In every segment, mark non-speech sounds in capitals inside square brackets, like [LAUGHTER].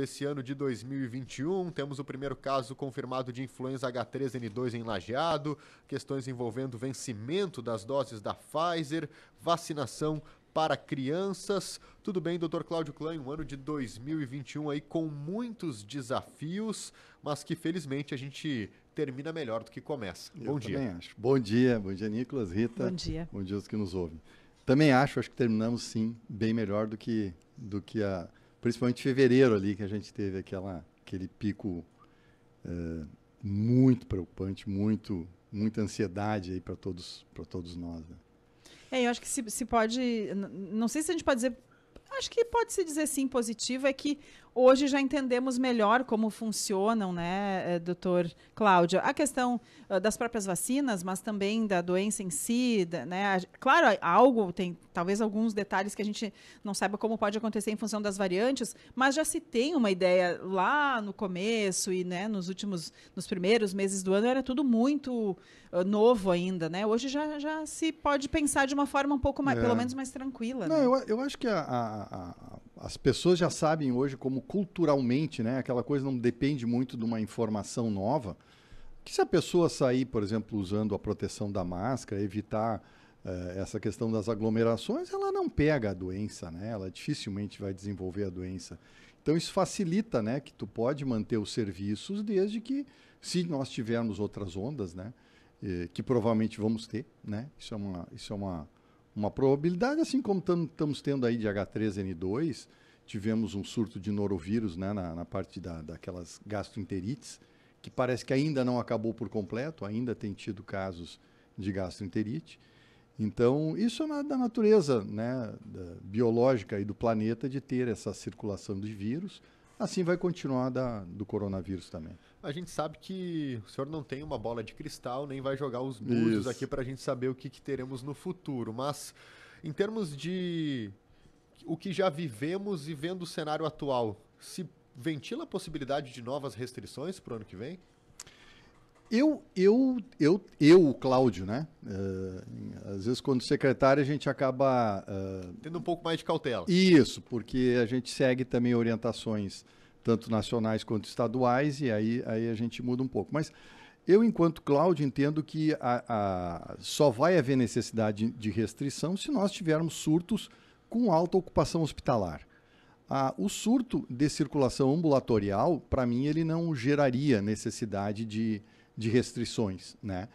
desse ano de 2021. Temos o primeiro caso confirmado de influenza H3N2 em Lajeado, questões envolvendo vencimento das doses da Pfizer, vacinação para crianças. Tudo bem, doutor Cláudio Klein, um ano de 2021 aí com muitos desafios, mas que felizmente a gente termina melhor do que começa. Eu bom dia. Acho. Bom dia, bom dia, Nicolas, Rita. Bom dia. Bom dia aos que nos ouvem. Também acho, acho que terminamos sim bem melhor do que do que a principalmente fevereiro ali, que a gente teve aquela, aquele pico é, muito preocupante, muito muita ansiedade aí para todos, para todos nós. Né? É, eu acho que se, se pode, não sei se a gente pode dizer acho que pode se dizer sim positivo é que Hoje já entendemos melhor como funcionam, né, eh, doutor Cláudio, a questão ah, das próprias vacinas, mas também da doença em si, né? Claro, algo tem talvez alguns detalhes que a gente não saiba como pode acontecer em função das variantes, mas já se tem uma ideia lá no começo e, né, nos últimos, nos primeiros meses do ano era tudo muito ah, novo ainda, né? Hoje já, já se pode pensar de uma forma um pouco mais, é. pelo menos mais tranquila. Não, né? eu, eu acho que a, a, a, as pessoas já sabem hoje como culturalmente, né, aquela coisa não depende muito de uma informação nova, que se a pessoa sair, por exemplo, usando a proteção da máscara, evitar uh, essa questão das aglomerações, ela não pega a doença, né? Ela dificilmente vai desenvolver a doença. Então isso facilita, né, que tu pode manter os serviços desde que, se nós tivermos outras ondas, né, eh, que provavelmente vamos ter, né? Isso é uma, isso é uma, uma probabilidade, assim como estamos tendo aí de H3N2, tivemos um surto de norovírus né, na, na parte da, daquelas gastroenterites, que parece que ainda não acabou por completo, ainda tem tido casos de gastroenterite. Então, isso é da natureza né, da biológica e do planeta de ter essa circulação de vírus. Assim vai continuar da, do coronavírus também. A gente sabe que o senhor não tem uma bola de cristal, nem vai jogar os búzios aqui para a gente saber o que, que teremos no futuro. Mas, em termos de o que já vivemos e vendo o cenário atual, se ventila a possibilidade de novas restrições para o ano que vem? Eu, eu, eu, eu, Cláudio, né? Uh, às vezes, quando secretário, a gente acaba. Uh, Tendo um pouco mais de cautela. Isso, porque a gente segue também orientações, tanto nacionais quanto estaduais, e aí, aí a gente muda um pouco. Mas eu, enquanto Cláudio, entendo que a, a, só vai haver necessidade de restrição se nós tivermos surtos com alta ocupação hospitalar. Ah, o surto de circulação ambulatorial, para mim, ele não geraria necessidade de, de restrições. Né?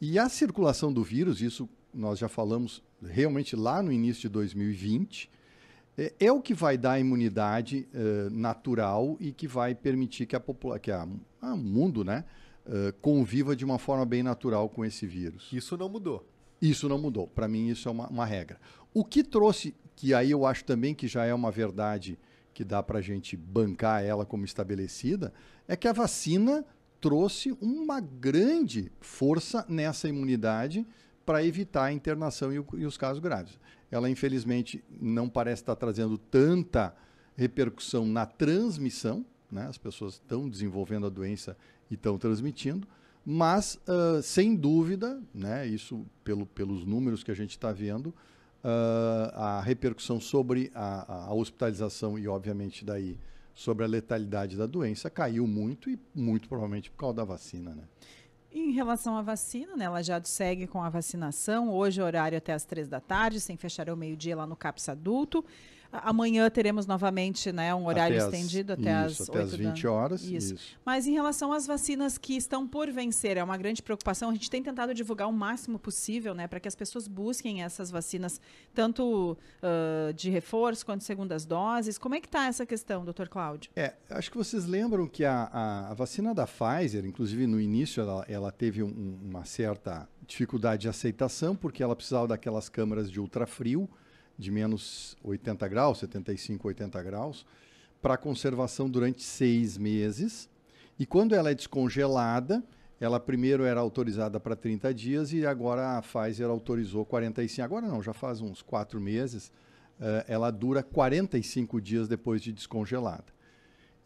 E a circulação do vírus, isso nós já falamos realmente lá no início de 2020, é, é o que vai dar a imunidade uh, natural e que vai permitir que, a população, que a, mundo né, uh, conviva de uma forma bem natural com esse vírus. Isso não mudou. Isso não mudou. Para mim, isso é uma, uma regra. O que trouxe que aí eu acho também que já é uma verdade que dá para a gente bancar ela como estabelecida, é que a vacina trouxe uma grande força nessa imunidade para evitar a internação e, o, e, os casos graves. Ela, infelizmente, não parece estar tá trazendo tanta repercussão na transmissão, né? as pessoas estão desenvolvendo a doença e estão transmitindo, mas, uh, sem dúvida, né? isso pelo, pelos números que a gente está vendo, uh, a repercussão sobre a, a, hospitalização e, obviamente, daí sobre a letalidade da doença caiu muito e muito provavelmente por causa da vacina, né? Em relação à vacina, né, ela já segue com a vacinação, hoje horário até as três da tarde, sem fechar ao meio-dia lá no CAPS Adulto. Amanhã teremos novamente né, um horário até estendido as, até, isso, as até as 20 da... horas. Isso. isso. Mas em relação às vacinas que estão por vencer, é uma grande preocupação. A gente tem tentado divulgar o máximo possível né, para que as pessoas busquem essas vacinas, tanto uh, de reforço quanto de segundas doses. Como é que está essa questão, doutor Cláudio? É, acho que vocês lembram que a, a, a vacina da Pfizer, inclusive no início, ela, ela teve um, uma certa dificuldade de aceitação, porque ela precisava daquelas câmaras de ultrafrio de menos 80 graus, 75, 80 graus, para conservação durante seis meses. E quando ela é descongelada, ela primeiro era autorizada para 30 dias e agora a Pfizer autorizou 45. Agora não, já faz uns quatro meses. Uh, ela dura 45 dias depois de descongelada.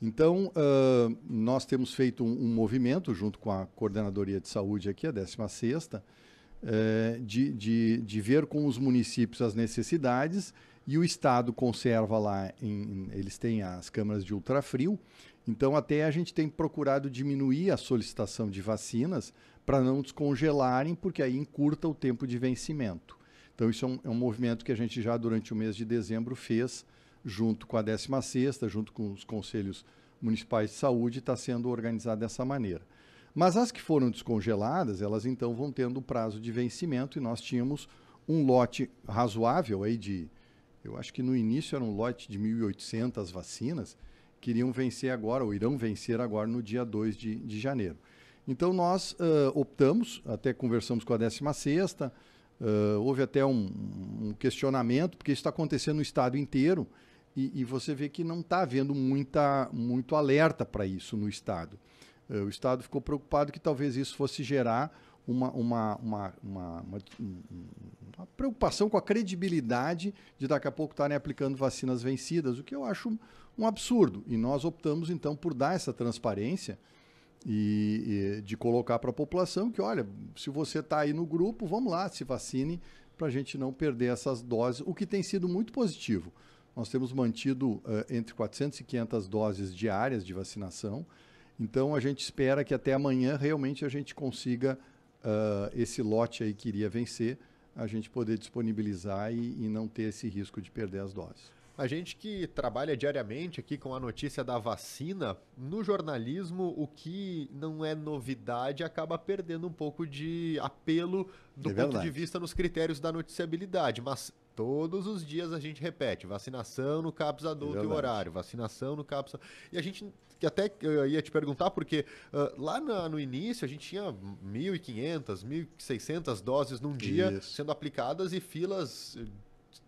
Então, uh, nós temos feito um, um, movimento junto com a Coordenadoria de Saúde aqui, a 16ª, eh, de, de, de ver com os municípios as necessidades e o Estado conserva lá, em, eles têm as câmaras de ultrafrio, então até a gente tem procurado diminuir a solicitação de vacinas para não descongelarem, porque aí encurta o tempo de vencimento. Então isso é um, é um, movimento que a gente já durante o mês de dezembro fez, junto com a 16ª, junto com os conselhos municipais de saúde, está sendo organizado dessa maneira. Mas as que foram descongeladas, elas então vão tendo prazo de vencimento e nós tínhamos um lote razoável aí de, eu acho que no início era um lote de 1.800 vacinas, que iriam vencer agora, ou irão vencer agora no dia 2 de, de janeiro. Então nós uh, optamos, até conversamos com a 16 uh, houve até um, um, questionamento, porque isso está acontecendo no estado inteiro, e, e você vê que não está havendo muita, muito alerta para isso no estado. Eh, o Estado ficou preocupado que talvez isso fosse gerar uma, uma, uma, uma, uma preocupação com a credibilidade de daqui a pouco estarem aplicando vacinas vencidas, o que eu acho um absurdo. E nós optamos, então, por dar essa transparência e, e de colocar para a população que, olha, se você está aí no grupo, vamos lá, se vacine para a gente não perder essas doses, o que tem sido muito positivo. Nós temos mantido uh, entre 400 e 500 doses diárias de vacinação. Então a gente espera que até amanhã realmente a gente consiga uh, esse lote aí que iria vencer, a gente poder disponibilizar e, e não ter esse risco de perder as doses. A gente que trabalha diariamente aqui com a notícia da vacina, no jornalismo o que não é novidade acaba perdendo um pouco de apelo do é ponto de vista nos critérios da noticiabilidade, mas todos os dias a gente repete vacinação no CAPS adulto é e horário, vacinação no CAPS. E a gente que até eu ia te perguntar, porque uh, lá na, no início a gente tinha 1.500, 1.600 doses num dia Isso. sendo aplicadas e filas eh,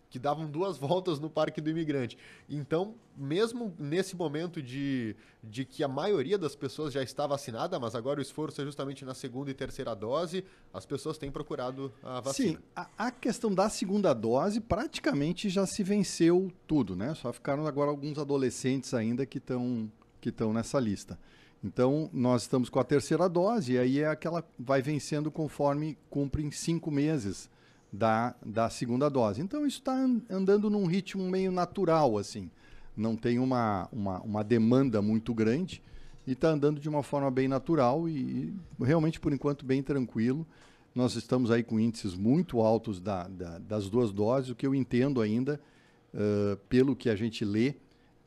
que davam duas [LAUGHS] voltas no Parque do Imigrante. Então, mesmo nesse momento de, de que a maioria das pessoas já está vacinada, mas agora o esforço é justamente na segunda e terceira dose, as pessoas têm procurado a vacina. Sim, a, a questão da segunda dose praticamente já se venceu tudo, né? Só ficaram agora alguns adolescentes ainda que estão que estão nessa lista. Então, nós estamos com a terceira dose, e aí é aquela vai vencendo conforme cumprem cinco meses da, da segunda dose. Então, isso está andando num ritmo meio natural, assim. Não tem uma, uma, uma demanda muito grande e está andando de uma forma bem natural e, e, realmente, por enquanto, bem tranquilo. Nós estamos aí com índices muito altos da, da das duas doses, o que eu entendo ainda, uh, pelo que a gente lê,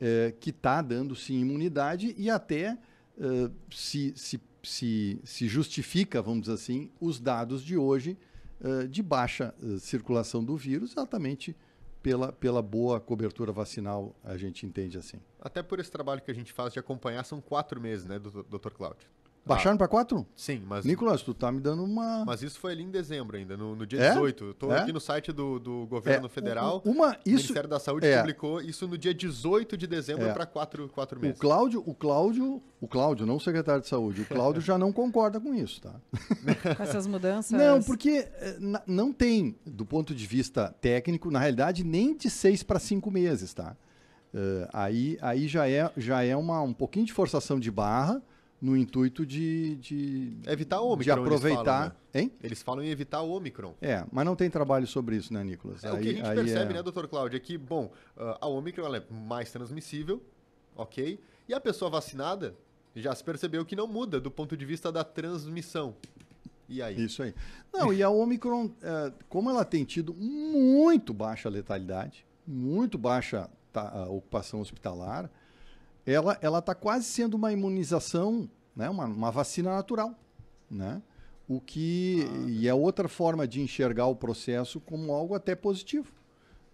é, que está dando sim imunidade e até é, se, se, se, se, justifica, vamos dizer assim, os dados de hoje é, de baixa é, circulação do vírus, exatamente pela, pela boa cobertura vacinal, a gente entende assim. Até por esse trabalho que a gente faz de acompanhar, são quatro meses, né, doutor Cláudio? Tá. Baixaram ah. para 4? Sim, mas. Nicolas, tu tá me dando uma. Mas isso foi ali em dezembro ainda, no, no dia é? 18. Eu tô é? aqui no site do, do governo é. federal. O, uma, isso... O Ministério da Saúde é. publicou isso no dia 18 de dezembro para 4, 4 meses. O Cláudio, o Cláudio, o Cláudio, não o secretário de saúde, o Cláudio já não concorda com isso, tá? [LAUGHS] com essas mudanças? Não, porque eh, não tem, do ponto de vista técnico, na realidade, nem de 6 para 5 meses, tá? Uh, aí aí já, é, já é uma, um pouquinho de forçação de barra no intuito de, de evitar o Omicron. De aproveitar. Eles falam, né? Hein? Eles falam em evitar o Omicron. É, mas não tem trabalho sobre isso, né, Nicolas? É, aí, o que a gente percebe, é... né, doutor Cláudio, é que, bom, ah, a Omicron é mais transmissível, ok? E a pessoa vacinada já se percebeu que não muda do ponto de vista da transmissão. E aí? Isso aí. [LAUGHS] Não, e a Omicron, eh, como ela tem tido muito baixa letalidade, muito baixa tá, ocupação hospitalar, ela está quase sendo uma imunização né? uma, uma vacina natural. Né? O que, ah, e é outra forma de enxergar o processo como algo até positivo.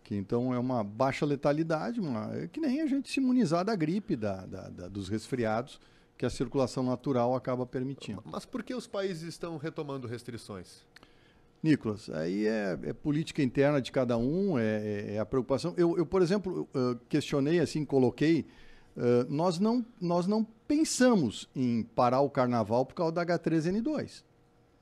Que então é uma baixa letalidade, uma, é que nem a gente se imunizar da gripe, da, da, da dos resfriados, que a circulação natural acaba permitindo. Mas por que os países estão retomando restrições? Nicolas, aí é, é, política interna de cada um, é, é, é a preocupação. Eu, eu por exemplo, eu questionei, assim, coloquei eh, nós, não, nós não pensamos em parar o carnaval por causa da H3N2.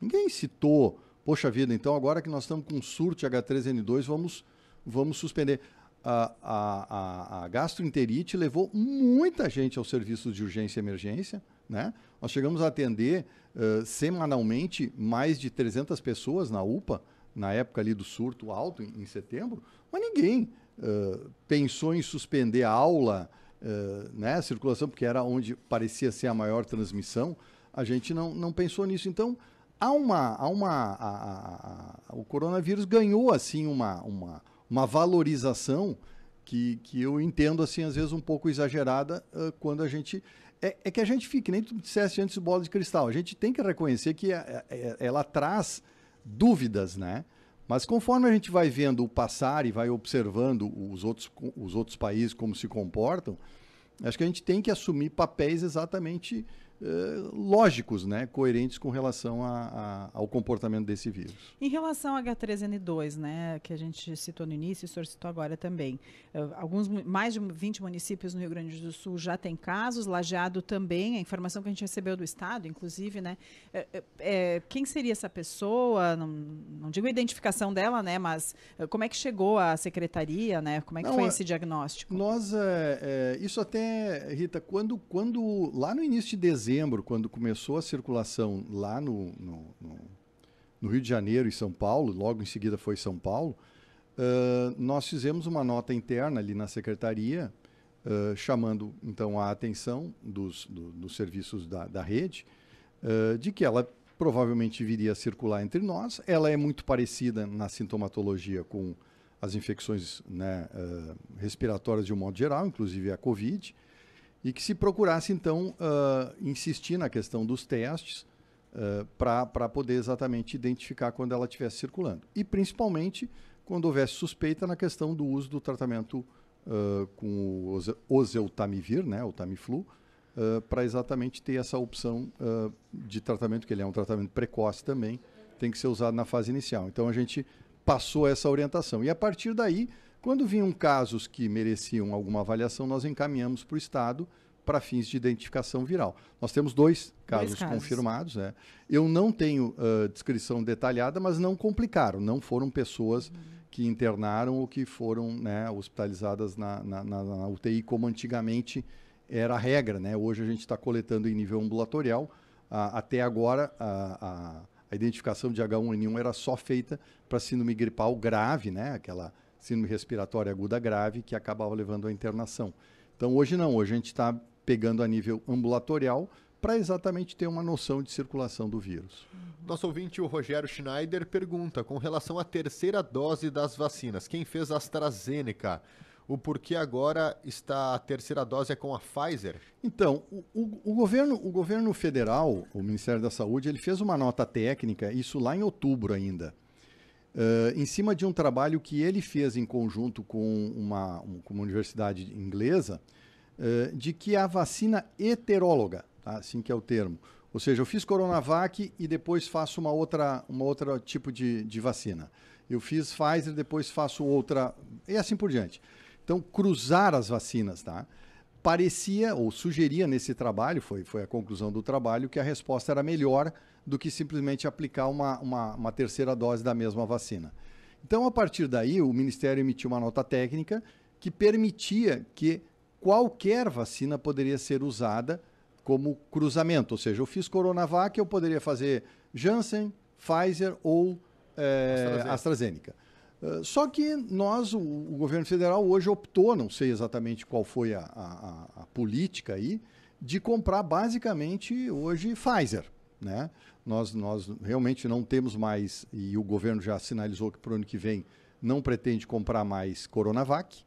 Ninguém citou, poxa vida, então agora que nós estamos com surto H3N2, vamos, vamos suspender. A, a, a, a gastroenterite levou muita gente aos serviços de urgência e emergência. Né? Nós chegamos a atender uh, semanalmente mais de 300 pessoas na UPA, na época ali do surto alto, em, em setembro, mas ninguém uh, pensou em suspender a aula, eh, né, circulação, porque era onde parecia ser a maior transmissão, a gente não, não pensou nisso. Então, há uma. Há uma a, a, a, o coronavírus ganhou assim uma, uma, uma valorização que, que eu entendo assim, às vezes, um pouco exagerada uh, quando a gente. É, é, que a gente fica, nem tu disseste antes bola de cristal, a gente tem que reconhecer que a, eh, ela traz dúvidas, né? Mas conforme a gente vai vendo o passar e vai observando os outros, os outros países como se comportam, acho que a gente tem que assumir papéis exatamente eh, lógicos, né, coerentes com relação a, a, ao comportamento desse vírus. Em relação ao H3N2, né, que a gente citou no início, o senhor citou agora também, eh, alguns mais de 20 municípios no Rio Grande do Sul já tem casos, Lajeado também, a informação que a gente recebeu do Estado, inclusive, né, é, é, quem seria essa pessoa, não, não, digo a identificação dela, né, mas como é que chegou à secretaria, né, como é que não, foi é, esse diagnóstico? Nós, é, isso até, Rita, quando, quando lá no início de dezembro, dezembro, quando começou a circulação lá no, no, no, no Rio de Janeiro e São Paulo, logo em seguida foi São Paulo, uh, nós fizemos uma nota interna ali na secretaria, uh, chamando então a atenção dos, do, dos serviços da, da rede, uh, de que ela provavelmente viria a circular entre nós. Ela é muito parecida na sintomatologia com as infecções né, respiratórias de um modo geral, inclusive a Covid e que se procurasse, então, uh, insistir na questão dos testes uh, ah, para poder exatamente identificar quando ela estivesse circulando. E, principalmente, quando houvesse suspeita na questão do uso do tratamento uh, com o oseltamivir, né, o Tamiflu, uh, para exatamente ter essa opção uh, de tratamento, que ele é um tratamento precoce também, tem que ser usado na fase inicial. Então, a gente passou essa orientação. E, a partir daí, quando vinham casos que mereciam alguma avaliação, nós encaminhamos para o Estado para fins de identificação viral. Nós temos dois casos, dois casos. confirmados. Né? Eu não tenho uh, descrição detalhada, mas não complicaram, não foram pessoas uhum. que internaram ou que foram né, hospitalizadas na, na, na, na, UTI, como antigamente era a regra. Né? Hoje a gente está coletando em nível ambulatorial. até agora, a, a identificação de H1N1 era só feita para síndrome gripal grave, né? aquela síndrome respiratória aguda grave, que acabava levando à internação. Então, hoje não, hoje a gente está pegando a nível ambulatorial para exatamente ter uma noção de circulação do vírus. Nosso ouvinte, o Rogério Schneider, pergunta com relação à terceira dose das vacinas. Quem fez a AstraZeneca? O porquê agora está a terceira dose é com a Pfizer? Então, o, o, o, governo, o governo federal, o Ministério da Saúde, ele fez uma nota técnica, isso lá em outubro ainda Uh, em cima de um trabalho que ele fez em conjunto com uma, com uma universidade inglesa, uh, de que a vacina heteróloga, tá? assim que é o termo, ou seja, eu fiz Coronavac e depois faço uma outra, uma outra tipo de, de vacina. Eu fiz Pfizer, depois faço outra, e assim por diante. Então, cruzar as vacinas, tá? parecia ou sugeria nesse trabalho, foi, foi a conclusão do trabalho, que a resposta era melhor do que simplesmente aplicar uma, uma, uma terceira dose da mesma vacina. Então, a partir daí, o Ministério emitiu uma nota técnica que permitia que qualquer vacina poderia ser usada como cruzamento, ou seja, eu fiz Coronavac, eu poderia fazer Janssen, Pfizer ou é, AstraZeneca. AstraZeneca. Ah, só que nós, o, o, governo federal hoje optou, não sei exatamente qual foi a, a, a política aí, de comprar basicamente hoje Pfizer. Né? Nós, nós realmente não temos mais, e o governo já sinalizou que para o ano que vem não pretende comprar mais Coronavac.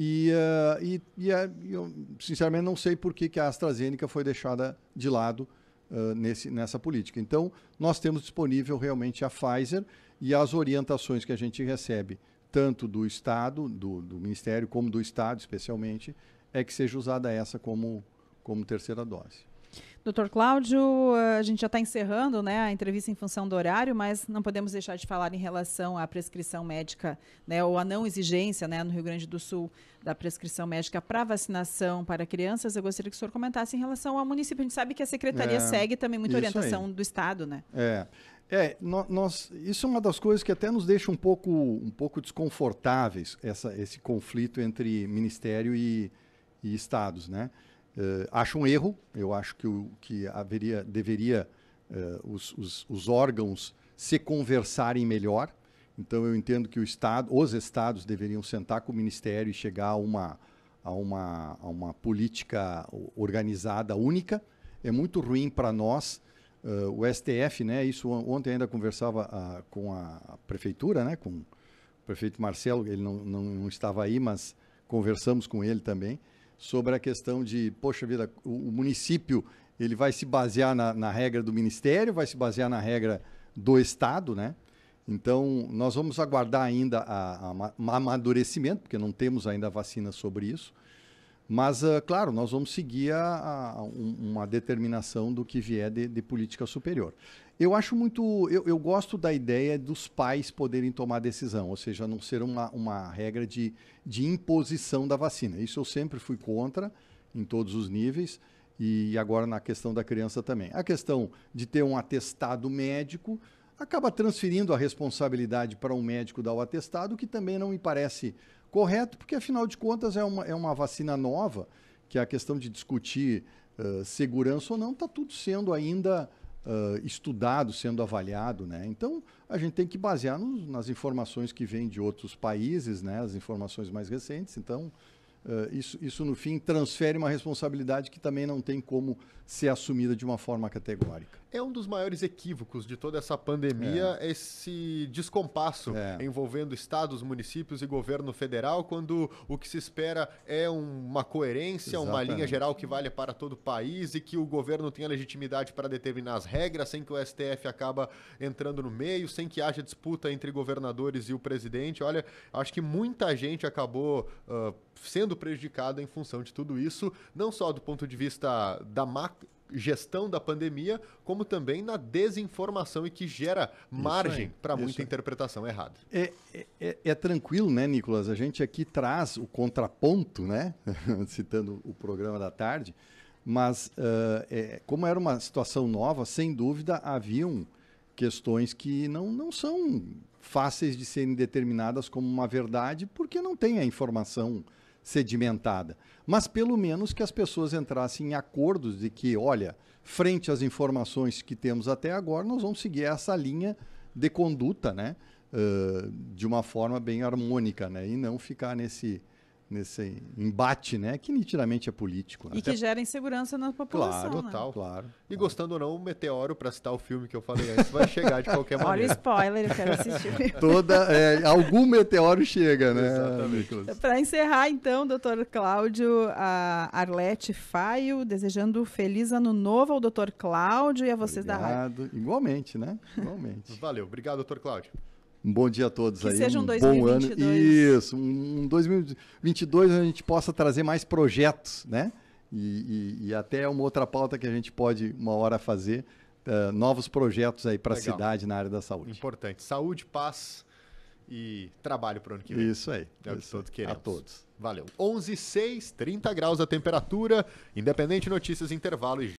E, uh, e, e uh, eu, sinceramente, não sei por que, que a AstraZeneca foi deixada de lado uh, nesse, nessa política. Então, nós temos disponível realmente a Pfizer e as orientações que a gente recebe, tanto do Estado, do, do Ministério, como do Estado especialmente, é que seja usada essa como, como terceira dose. Doutor Cláudio, eh, a gente já está encerrando né, a entrevista em função do horário, mas não podemos deixar de falar em relação à prescrição médica, né, ou à não exigência né, no Rio Grande do Sul da prescrição médica para vacinação para crianças. Eu gostaria que o senhor comentasse em relação ao município. A gente sabe que a secretaria é, segue também muita orientação aí. do Estado, né? É. É, nós, isso é uma das coisas que até nos deixa um pouco, um pouco desconfortáveis, essa, esse conflito entre Ministério e, e Estados. Né? Uh, acho um erro, eu acho que, o, que haveria, deveria uh, os, os, os, órgãos se conversarem melhor. Então, eu entendo que o Estado, os Estados deveriam sentar com o Ministério e chegar a uma, a uma, a uma política organizada única. É muito ruim para nós Uh, o STF, né, isso ontem ainda conversava ah, com a prefeitura, né, com o prefeito Marcelo, ele não, não, não, estava aí, mas conversamos com ele também, sobre a questão de, poxa vida, o, o município ele vai se basear na, na, regra do Ministério, vai se basear na regra do Estado, né? Então, nós vamos aguardar ainda o amadurecimento, porque não temos ainda vacina sobre isso, mas, uh, claro, nós vamos seguir a, a, uma determinação do que vier de, de política superior. Eu acho muito. Eu, eu, gosto da ideia dos pais poderem tomar decisão, ou seja, não ser uma, uma regra de, de imposição da vacina. Isso eu sempre fui contra, em todos os níveis, e agora na questão da criança também. A questão de ter um atestado médico acaba transferindo a responsabilidade para um médico dar o atestado, que também não me parece correto, porque afinal de contas é uma, é uma vacina nova, que é a questão de discutir uh, segurança ou não está tudo sendo ainda uh, estudado, sendo avaliado. Né? Então, a gente tem que basear nos, nas informações que vêm de outros países, né? as informações mais recentes. Então, Uh, isso, isso, no fim, transfere uma responsabilidade que também não tem como ser assumida de uma forma categórica. É um dos maiores equívocos de toda essa pandemia, é. esse descompasso é. envolvendo estados, municípios e governo federal, quando o que se espera é uma coerência, Exatamente. uma linha geral que vale para todo o país e que o governo tenha legitimidade para determinar as regras, sem que o STF acaba entrando no meio, sem que haja disputa entre governadores e o presidente. Olha, acho que muita gente acabou. Uh, sendo prejudicada em função de tudo isso, não só do ponto de vista da má gestão da pandemia, como também na desinformação e que gera margem para muita interpretação errada. É, é, é, é, tranquilo, né, Nicolas? A gente aqui traz o contraponto, né? [LAUGHS] Citando o programa da tarde, mas uh, é, como era uma situação nova, sem dúvida haviam questões que não, não são fáceis de serem determinadas como uma verdade, porque não tem a informação sedimentada. Mas pelo menos que as pessoas entrassem em acordos de que, olha, frente às informações que temos até agora, nós vamos seguir essa linha de conduta, né? Uh, de uma forma bem harmônica, né? E não ficar nesse nesse embate, né, que nitidamente é político. Né? E Até... que gera insegurança na população. Claro, né? total. Claro. E gostando ou não, o meteoro, para citar o filme que eu falei antes, vai chegar de qualquer maneira. [LAUGHS] Olha o spoiler, eu quero assistir. [LAUGHS] Toda, é, algum meteoro chega, né? Exatamente. Para encerrar, então, doutor Cláudio, a Arlete Faio, desejando feliz ano novo ao doutor Cláudio e a vocês obrigado. da rádio. Igualmente, né? Igualmente. Valeu. Obrigado, doutor Cláudio bom dia a todos que aí. Seja um, um 2022. bom ano. Isso, um 2022 a gente possa trazer mais projetos, né? E, e, e até uma outra pauta que a gente pode uma hora fazer, uh, novos projetos aí para a cidade na área da saúde. Importante. Saúde, paz e trabalho para o ano que vem. Isso aí. É o que todos queremos. A todos. Valeu. 11, 30 graus a temperatura. Independente Notícias, intervalo e